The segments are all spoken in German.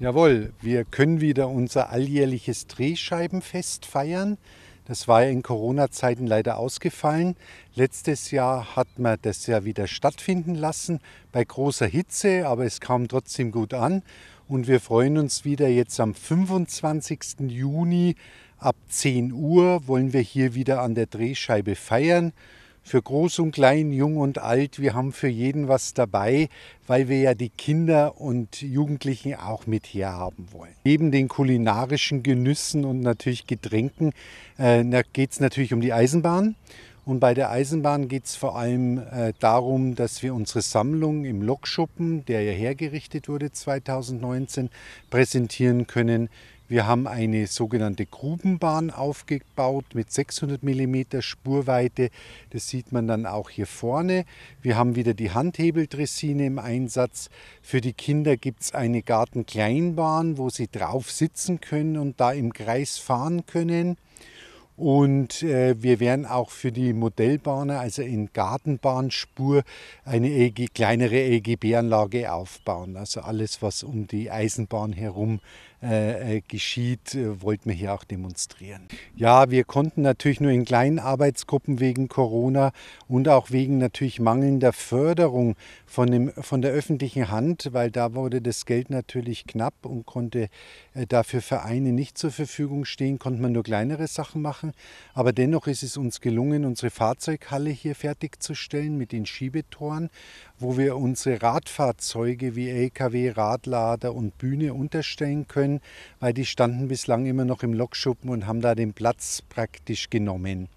Jawohl, wir können wieder unser alljährliches Drehscheibenfest feiern. Das war ja in Corona-Zeiten leider ausgefallen. Letztes Jahr hat man das ja wieder stattfinden lassen, bei großer Hitze, aber es kam trotzdem gut an. Und wir freuen uns wieder jetzt am 25. Juni ab 10 Uhr wollen wir hier wieder an der Drehscheibe feiern für groß und klein, jung und alt. Wir haben für jeden was dabei, weil wir ja die Kinder und Jugendlichen auch mit hier haben wollen. Neben den kulinarischen Genüssen und natürlich Getränken äh, geht es natürlich um die Eisenbahn. Und bei der Eisenbahn geht es vor allem äh, darum, dass wir unsere Sammlung im Lokschuppen, der ja hergerichtet wurde 2019, präsentieren können wir haben eine sogenannte Grubenbahn aufgebaut mit 600 mm Spurweite. Das sieht man dann auch hier vorne. Wir haben wieder die Handhebeldressine im Einsatz. Für die Kinder gibt es eine Gartenkleinbahn, wo sie drauf sitzen können und da im Kreis fahren können. Und äh, wir werden auch für die Modellbahner, also in Gartenbahnspur, eine EG, kleinere EGB-Anlage aufbauen. Also alles, was um die Eisenbahn herum äh, äh, geschieht, äh, wollten wir hier auch demonstrieren. Ja, wir konnten natürlich nur in kleinen Arbeitsgruppen wegen Corona und auch wegen natürlich mangelnder Förderung von, dem, von der öffentlichen Hand, weil da wurde das Geld natürlich knapp und konnte dafür Vereine nicht zur Verfügung stehen, konnte man nur kleinere Sachen machen. Aber dennoch ist es uns gelungen, unsere Fahrzeughalle hier fertigzustellen mit den Schiebetoren, wo wir unsere Radfahrzeuge wie LKW, Radlader und Bühne unterstellen können können, weil die standen bislang immer noch im Lokschuppen und haben da den Platz praktisch genommen.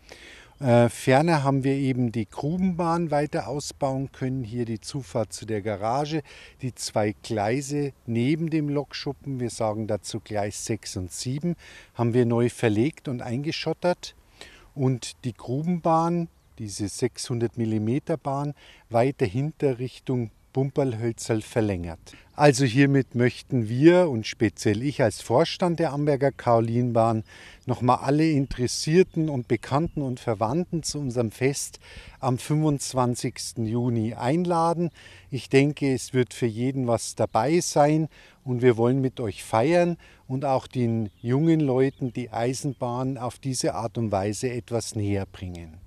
Äh, ferner haben wir eben die Grubenbahn weiter ausbauen können, hier die Zufahrt zu der Garage, die zwei Gleise neben dem Lokschuppen, wir sagen dazu Gleis 6 und 7, haben wir neu verlegt und eingeschottert. Und die Grubenbahn, diese 600 mm Bahn, weiter hinter Richtung Bumperlhölzerl verlängert. Also hiermit möchten wir und speziell ich als Vorstand der Amberger Kaolinbahn nochmal alle Interessierten und Bekannten und Verwandten zu unserem Fest am 25. Juni einladen. Ich denke, es wird für jeden was dabei sein und wir wollen mit euch feiern und auch den jungen Leuten die Eisenbahn auf diese Art und Weise etwas näher bringen.